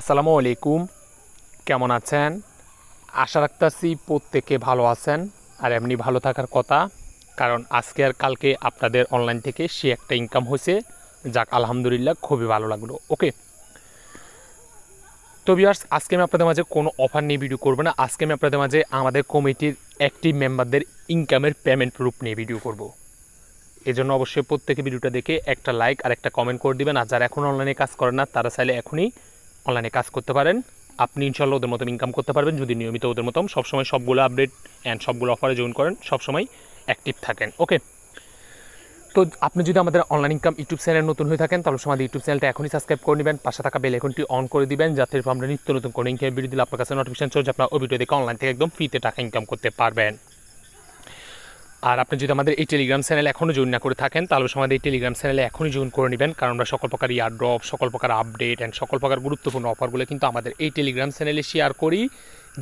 আসসালামু আলাইকুম কেমন আছেন আশা রাখতেছি প্রত্যেকে ভালো আছেন আর এমনি ভালো থাকার কথা কারণ আজকে আর কালকে আপনাদের অনলাইন থেকে সে একটা ইনকাম হয়েছে যাক আলহামদুলিল্লাহ খুবই ভালো লাগলো ওকে তো বিয়ার্স আজকে আমি আপনাদের মাঝে কোনো অফার নিয়ে ভিডিও করবো না আজকে আমি আপনাদের মাঝে আমাদের কমিটির অ্যাক্টিভ মেম্বারদের ইনকামের পেমেন্ট প্রুফ নিয়ে ভিডিও করব। এজন্য অবশ্যই প্রত্যেকে ভিডিওটা দেখে একটা লাইক আর একটা কমেন্ট করে দিবেন আর যারা এখন অনলাইনে কাজ করেন না তারা চাইলে এখনই অনলাইনে কাজ করতে পারেন আপনি ইনশাল্লাহ ওদের মতো ইনকাম করতে পারবেন যদি নিয়মিত ওদের মতো সবসময় সবগুলো আপডেট অ্যান্ড সবগুলো অফারে জয়েন করেন সবসময় অ্যাক্টিভ থাকেন ওকে তো আপনি যদি আমাদের অনলাইন ইনকাম ইউটিউব চ্যানেল নতুন হয়ে থাকেন তাহলে আমাদের ইউটিউব চ্যানেলটা এখনই সাবস্ক্রাইব করে নেবেন পাশে থাকা বেল এখনটি অন করে দিবেন যাতে আমরা নিত্য নতুন কোনো ইনকাম ভিডিও দিলে আপনার কাছে নোটিফিকেশন চলছে আপনার ওই ভিডিও দেখে অনলাইন থেকে একদম ফ্রিতে টাকা ইনকাম করতে পারবেন আর আপনি যদি আমাদের এই টেলিগ্রাম চ্যানেল এখনও জয়েন না করে থাকেন তাহলে আমাদের এই টেলিগ্রাম চ্যানেলে এখনই জয়েন করে নেবেন কারণ আমরা সকল প্রকার ইয়ারড্রপ সকল প্রকার আপডেট অ্যান্ড সকল প্রকার গুরুত্বপূর্ণ অফারগুলো কিন্তু আমাদের এই টেলিগ্রাম চ্যানেলে শেয়ার করি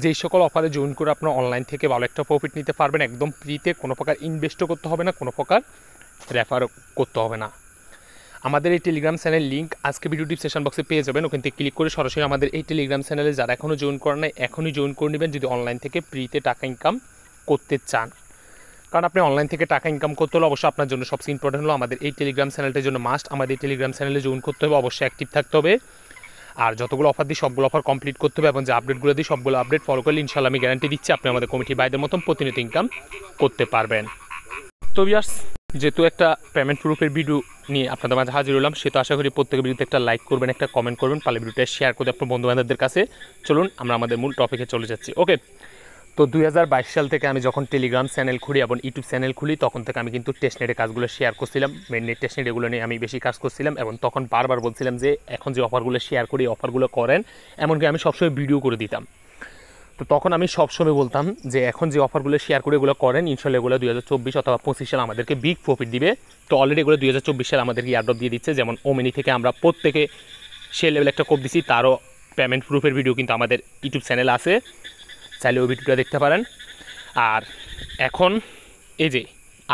যেই সকল অফারে জয়েন করে আপনার অনলাইন থেকে ভালো একটা প্রফিট নিতে পারবেন একদম ফ্রিতে কোনো প্রকার ইনভেস্টও করতে হবে না কোনো প্রকার রেফার করতে হবে না আমাদের এই টেলিগ্রাম চ্যানেল লিঙ্ক আজকে ভিডিও ডিসক্রিপশন বক্সে পেয়ে যাবেন ওখান থেকে ক্লিক করে সরাসরি আমাদের এই টেলিগ্রাম চ্যানেলে যারা এখনও জয়েন করেন নাই এখনই জয়েন করে নেবেন যদি অনলাইন থেকে ফ্রিতে টাকা ইনকাম করতে চান কারণ আপনি অনলাইন থেকে টাকা ইনকাম করতে হলে অবশ্যই আপনার জন্য সবচেয়ে ইম্পর্টেন্ট হলো আমাদের এই টেলিগ্রাম চ্যানেলটার জন্য মাস্ট আমাদের টেলিগ্রাম চ্যানেলে জয়েন করতে হবে অবশ্যই অ্যাক্টিভ থাকতে হবে আর যতগুলো অফার দিই সবগুলো অফার কমপ্লিট করতে হবে এবং যে আপডেটগুলো দিই সবগুলো আপডেট ফলো করলে ইনশাল্লাহ আমি গ্যারান্টি দিচ্ছি আপনি আমাদের কমিটি বাইদের মতন প্রতিনিয়ত ইনকাম করতে পারবেন তো বিয়ার্স যেহেতু একটা পেমেন্ট প্রুফের ভিডিও নিয়ে আপনাদের মাঝে হাজির হলাম সে তো আশা করি প্রত্যেক ভিডিওতে একটা লাইক করবেন একটা কমেন্ট করবেন পালে ভিডিওটা শেয়ার করে আপনার বন্ধু বান্ধবদের কাছে চলুন আমরা আমাদের মূল টপিকে চলে যাচ্ছি ওকে তো দুই সাল থেকে আমি যখন টেলিগ্রাম চ্যানেল খুলি এবং ইউটিউব চ্যানেল খুলি তখন থেকে আমি কিন্তু টেস্টনেটের কাজগুলো শেয়ার করছিলাম মেনলি টেস্টনেট এগুলো নিয়ে আমি বেশি কাজ করছিলাম এবং তখন বারবার বলছিলাম যে এখন যে অফারগুলো শেয়ার করি অফারগুলো করেন এমনকি আমি সবসময় ভিডিও করে দিতাম তো তখন আমি সবসময় বলতাম যে এখন যে অফারগুলো শেয়ার করে এগুলো করেন ইনশাল্লাহ এগুলো দুই হাজার চব্বিশ অথবা পঁচিশ সাল আমাদেরকে বিগ প্রফিট দিবে তো অলরেডি এগুলো দুই হাজার চব্বিশ সাল আমাদেরকে ইয়ারড্রপ দিয়ে দিচ্ছে যেমন ওমেনি থেকে আমরা প্রত্যেকে সে লেভেল একটা কোপ দিছি তারও পেমেন্ট প্রুফের ভিডিও কিন্তু আমাদের ইউটিউব চ্যানেল আছে চাইলে ওই ভিডিওটা দেখতে পারেন আর এখন এই যে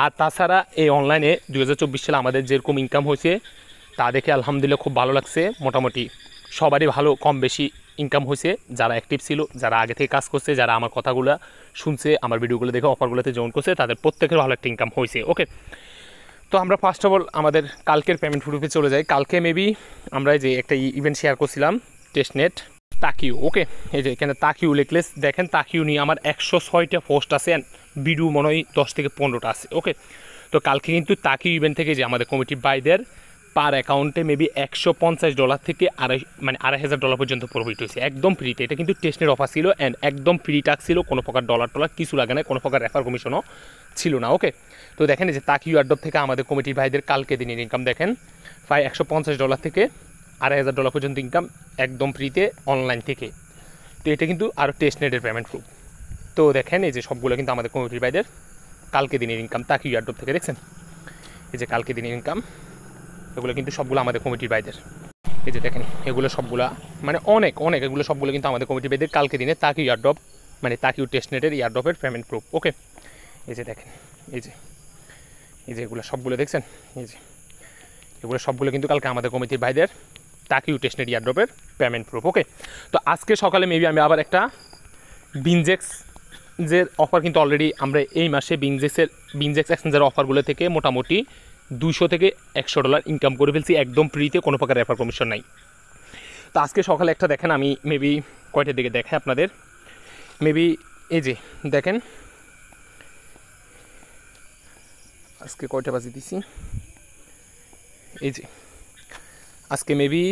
আর তাছাড়া এই অনলাইনে দু সালে আমাদের যেরকম ইনকাম হয়েছে তা দেখে আলহামদুলিল্লাহ খুব ভালো লাগছে মোটামুটি সবারই ভালো কম বেশি ইনকাম হয়েছে যারা অ্যাক্টিভ ছিল যারা আগে থেকে কাজ করছে যারা আমার কথাগুলো শুনছে আমার ভিডিওগুলো দেখে অফারগুলোতে জয়েন করছে তাদের প্রত্যেকের ভালো একটা ইনকাম হয়েছে ওকে তো আমরা ফার্স্ট অফ অল আমাদের কালকের পেমেন্ট প্রুফে চলে যাই কালকে মেবি আমরা যে একটা ইভেন্ট শেয়ার করছিলাম টেস্টনেট তাকিউ ওকে এই যে এখানে তাকিউ লেকলেস দেখেন তাকিউ নিয়ে আমার একশো ছয়টা পোস্ট আছে অ্যান্ড বিডু মনে হয় দশ থেকে পনেরোটা আছে ওকে তো কালকে কিন্তু তাকিউ ইভেন্ট থেকে যে আমাদের কমিটি বাইদের পার অ্যাকাউন্টে মেবি একশো পঞ্চাশ ডলার থেকে আড়াই মানে আড়াই হাজার ডলার পর্যন্ত প্রফিট হয়েছে একদম ফ্রিতে এটা কিন্তু টেস্টের অফার ছিল অ্যান্ড একদম ফ্রি টাক ছিল কোনো প্রকার ডলার টলার কিছু লাগে না কোনো প্রকার রেফার কমিশনও ছিল না ওকে তো দেখেন যে তাকিউ আড্ডপ থেকে আমাদের কমিটির ভাইদের কালকে দিনের ইনকাম দেখেন প্রায় একশো পঞ্চাশ ডলার থেকে আড়াই হাজার ডলার পর্যন্ত ইনকাম একদম ফ্রিতে অনলাইন থেকে তো এটা কিন্তু আরও টেস্ট নেটের পেমেন্ট প্রুফ তো দেখেন এই যে সবগুলো কিন্তু আমাদের কমিউনিটি বাইদের কালকে দিনের ইনকাম তা কি ইয়ারড্রপ থেকে দেখছেন এই যে কালকে দিনের ইনকাম এগুলো কিন্তু সবগুলো আমাদের কমিটির বাইদের এই যে দেখেন এগুলো সবগুলো মানে অনেক অনেক এগুলো সবগুলো কিন্তু আমাদের কমিটি বাইদের কালকে দিনে তাকি ইয়ারড্রপ মানে টেস্ট টেস্টনেটের ইয়ারড্রপের পেমেন্ট প্রুফ ওকে এই যে দেখেন এই যে এই যে এগুলো সবগুলো দেখছেন এই যে এগুলো সবগুলো কিন্তু কালকে আমাদের কমিটির বাইদের তাকিউ স্টেশনারি ইয়ারড্রপের পেমেন্ট প্রুফ ওকে তো আজকে সকালে মেবি আমি আবার একটা বিনজেক্স যে অফার কিন্তু অলরেডি আমরা এই মাসে বিনজেক্সের বিনজেক্স এক্সচেঞ্জের অফারগুলো থেকে মোটামুটি দুশো থেকে একশো ডলার ইনকাম করে ফেলছি একদম ফ্রিতে কোনো প্রকার রেফার কমিশন নাই তো আজকে সকালে একটা দেখেন আমি মেবি কয়টার দিকে দেখাই আপনাদের মেবি এই যে দেখেন আজকে কয়টা বাজে দিছি এই যে আজকে মেবি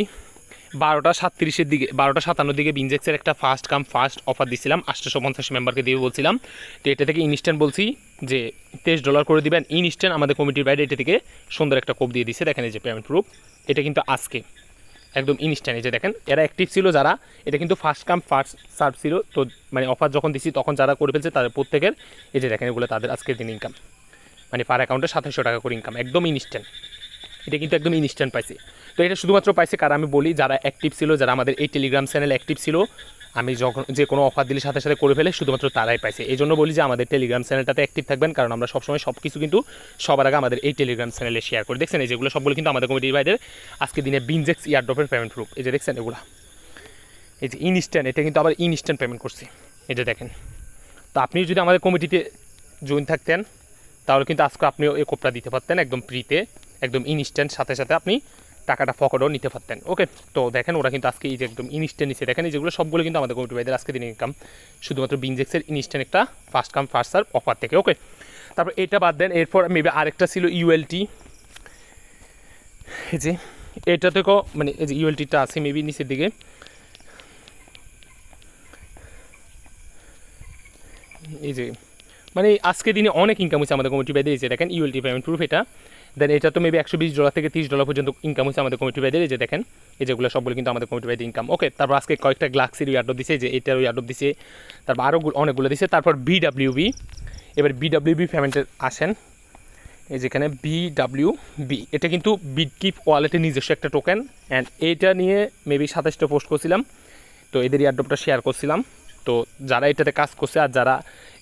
বারোটা সাতত্রিশের দিকে বারোটা সাতান্ন দিকে বিনজেক্সের একটা ফার্স্ট কাম ফার্স্ট অফার দিছিলাম আটশোশো পঞ্চাশ মেম্বারকে দিয়ে বলছিলাম তো এটা থেকে ইনস্ট্যান্ট বলছি যে তেইশ ডলার করে দিবেন ইনস্ট্যান্ট আমাদের কমিটির বাইরে এটা থেকে সুন্দর একটা কোপ দিয়ে দিছে দেখেন এই যে পেমেন্ট প্রুফ এটা কিন্তু আজকে একদম ইনস্ট্যান্ট এই যে দেখেন এরা অ্যাক্টিভ ছিল যারা এটা কিন্তু ফার্স্ট কাম ফার্স্ট সার্ভ ছিল তো মানে অফার যখন দিছি তখন যারা করে ফেলছে তাদের প্রত্যেকের এই যে দেখেন এগুলো তাদের আজকের দিন ইনকাম মানে পার অ্যাকাউন্টে সাতাশশো টাকা করে ইনকাম একদম ইনস্ট্যান্ট এটা কিন্তু একদম ইনস্ট্যান্ট পাইছি তো এটা শুধুমাত্র পাইছে কারণ আমি বলি যারা অ্যাক্টিভ ছিল যারা আমাদের এই টেলিগ্রাম চ্যানেল অ্যাক্টিভ ছিল আমি যখন যে কোনো অফার দিলে সাথে সাথে করে ফেলে শুধুমাত্র তারাই পাইছে এই জন্য বলি যে আমাদের টেলিগ্রাম চ্যানেলটাতে অ্যাক্টিভ থাকবেন কারণ আমরা সবসময় সব কিছু কিন্তু সবার আগে আমাদের এই টেলিগ্রাম চ্যানেলে শেয়ার করি দেখছেন এই যেগুলো সবগুলো কিন্তু আমাদের কমিটি ভাইদের আজকে দিনে বিনজেক্স ড্রপের পেমেন্ট প্রুফ এই যে দেখছেন এগুলো এই যে ইনস্ট্যান্ট এটা কিন্তু আবার ইনস্ট্যান্ট পেমেন্ট করছি এটা দেখেন তো আপনি যদি আমাদের কমিটিতে জয়েন থাকতেন তাহলে কিন্তু আজকে আপনিও এই কোপটা দিতে পারতেন একদম ফ্রিতে একদম ইনস্ট্যান্ট সাথে সাথে আপনি টাকাটা ফকটও নিতে পারতেন ওকে তো দেখেন ওরা কিন্তু আজকে এই যে একদম ইনস্ট্যান্ট নিচে দেখেন যেগুলো সবগুলো কিন্তু আমাদের কমিটি ভাইদের আজকে দিন ইনকাম শুধুমাত্র বিনজেক্সের ইনস্ট্যান্ট একটা first come first serve offer থেকে ওকে তারপর এটা বাদ দেন এরপর মেবি আরেকটা ছিল ইউএলটি এই যে এটা থেকেও মানে এই যে ইউএলটিটা আছে মেবি নিচের দিকে এই যে মানে আজকে দিনে অনেক ইনকাম হয়েছে আমাদের কমিটি ভাইদের এই যে দেখেন ইউএলটি পেমেন্ট প্রুফ এটা দেন এটা তো মেবি একশো বিশ ডলার থেকে তিরিশ ডলার পর্যন্ত ইনকাম হয়েছে আমাদের কমিটি বাইদের যে দেখেন এই যেগুলো সবগুলো কিন্তু আমাদের কমিটি বাইদের ইনকাম ওকে তারপর আজকে কয়েকটা গ্লাক্সির ইয়ারডপ দিছে যে এটার ইয়ারডপ দিছে তারপর আরও অনেকগুলো দিছে তারপর বি এবার বি ফ্যামিলিতে আসেন এই যেখানে বিডাব্লিউ বি এটা কিন্তু বিডকিপ ওয়ালেটের নিজস্ব একটা টোকেন অ্যান্ড এইটা নিয়ে মেবি সাতাশটা পোস্ট করছিলাম তো এদের ইয়ারডপটা শেয়ার করছিলাম তো যারা এটাতে কাজ করছে আর যারা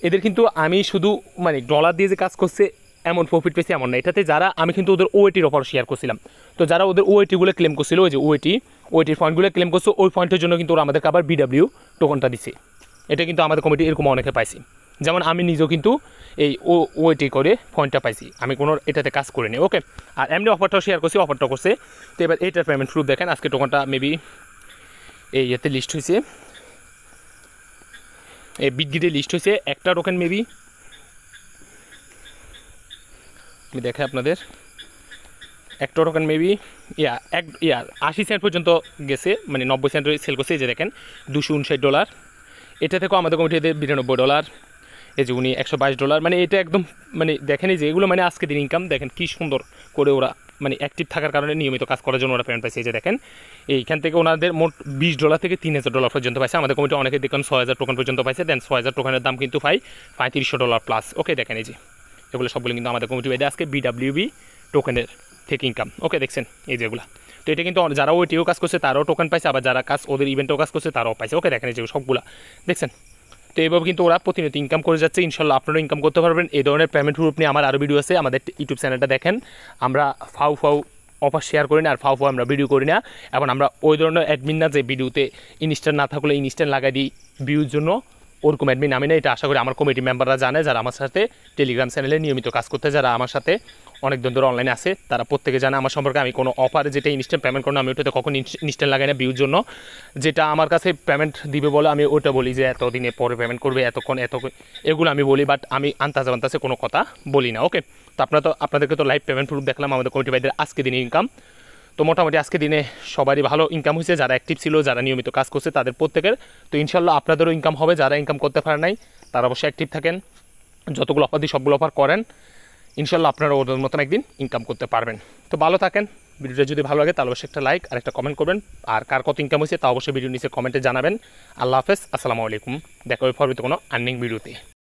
এদের কিন্তু আমি শুধু মানে ডলার দিয়ে যে কাজ করছে এমন প্রফিট পেয়েছি এমন না এটাতে যারা আমি কিন্তু ওদের ওয়েটির অফার শেয়ার করছিলাম তো যারা ওদের ওয়েটিগুলো ক্লেম করছিল ওই যে ওয়েটি ওয়েটির ফন্ডগুলো ক্লেম করছে ওই পয়েন্টের জন্য কিন্তু ওরা আমাদেরকে আবার বিডাব্লিউ টোকনটা দিছে এটা কিন্তু আমাদের কমিটি এরকম অনেকে পাইছি যেমন আমি নিজেও কিন্তু এই ও ওয়েটি করে ফোনটা পাইছি আমি কোনো এটাতে কাজ করিনি ওকে আর এমনি অফারটাও শেয়ার করছি অফারটা করছে তো এবার এইটার পেমেন্ট প্রুফ দেখেন আজকে টোকনটা মেবি এই ইয়েতে লিস্ট হয়েছে এই বিগ্রিডে লিস্ট হয়েছে একটা টোকেন মেবি আমি দেখে আপনাদের একটা টোকেন মেবি ইয়া এক ইয়া আশি সেন্ট পর্যন্ত গেছে মানে নব্বই সেন্ট সেল করছে এই যে দেখেন দুশো উনষাট ডলার এটা থেকেও আমাদের কমিটিতে বিরানব্বই ডলার এই যে উনি একশো বাইশ ডলার মানে এটা একদম মানে দেখেন এই যে এগুলো মানে আজকে দিন ইনকাম দেখেন কী সুন্দর করে ওরা মানে অ্যাক্টিভ থাকার কারণে নিয়মিত কাজ করার জন্য ওরা পেমেন্ট পাইছে এই যে দেখেন এইখান থেকে ওনাদের মোট বিশ ডলার থেকে তিন হাজার ডলার পর্যন্ত পাইছে আমাদের কমিটি অনেকে দেখলাম ছয় হাজার টোকেন পর্যন্ত পাইছে দেন ছয় হাজার টোকেনের দাম কিন্তু পাই পঁয়ত্রিশশো ডলার প্লাস ওকে দেখেন এই যে এগুলো সবগুলো কিন্তু আমাদের কমিটি বাইদে আজকে বিডাব্লিউবি টোকেনের থেকে ইনকাম ওকে দেখছেন এই যেগুলো তো এটা কিন্তু যারা ওইটিও কাজ করছে তারাও টোকেন পাইছে আবার যারা কাজ ওদের ইভেন্টেও কাজ করছে তারাও পাইছে ওকে দেখেন এই যেগুলো সবগুলো দেখছেন তো এইভাবে কিন্তু ওরা প্রতিনিয়ত ইনকাম করে যাচ্ছে ইনশাল্লাহ আপনারাও ইনকাম করতে পারবেন এই ধরনের পেমেন্ট গ্রুপ নিয়ে আমার আরও ভিডিও আছে আমাদের ইউটিউব চ্যানেলটা দেখেন আমরা ফাউ ফাউ অফার শেয়ার করি না আর ফাউ ফাউ আমরা ভিডিও করি না এবং আমরা ওই ধরনের অ্যাডমিন না যে ভিডিওতে ইনস্ট্যান্ট না থাকলে ইনস্ট্যান্ট লাগাই দিই ভিউর জন্য ওরকম অ্যাডমিন আমি না এটা আশা করি আমার কমিটি মেম্বাররা জানে যারা আমার সাথে টেলিগ্রাম চ্যানেলে নিয়মিত কাজ করতে যারা আমার সাথে অনেক দিন ধরে অনলাইনে আছে তারা প্রত্যেকে জানে আমার সম্পর্কে আমি কোনো অফারে যেটা ইনস্ট্যান্ট পেমেন্ট করি আমি ওটাতে কখন ইনস্ট্যান্ট লাগাই না বিউর জন্য যেটা আমার কাছে পেমেন্ট দিবে বলে আমি ওটা বলি যে এতদিনে পরে পেমেন্ট করবে এতক্ষণ এত এগুলো আমি বলি বাট আমি আন্তাজ আন্তাজে কোনো কথা বলি না ওকে তো আপনারা তো আপনাদেরকে তো লাইভ পেমেন্ট প্রুফ দেখলাম আমাদের কমিটি ভাইদের আজকে দিনে ইনকাম তো মোটামুটি আজকে দিনে সবারই ভালো ইনকাম হয়েছে যারা অ্যাক্টিভ ছিল যারা নিয়মিত কাজ করছে তাদের প্রত্যেকের তো ইনশাল্লাহ আপনাদেরও ইনকাম হবে যারা ইনকাম করতে পারে নাই তারা অবশ্যই অ্যাক্টিভ থাকেন যতগুলো অফার দিই সবগুলো অফার করেন ইনশাল্লাহ আপনারা ওদের মতন একদিন ইনকাম করতে পারবেন তো ভালো থাকেন ভিডিওটা যদি ভালো লাগে তাহলে অবশ্যই একটা লাইক আর একটা কমেন্ট করবেন আর কার কত ইনকাম হয়েছে তা অবশ্যই ভিডিও নিচে কমেন্টে জানাবেন আল্লাহ হাফেজ আসসালামু আলাইকুম দেখা হবে পরবর্তী কোনো আর্নিং ভিডিওতে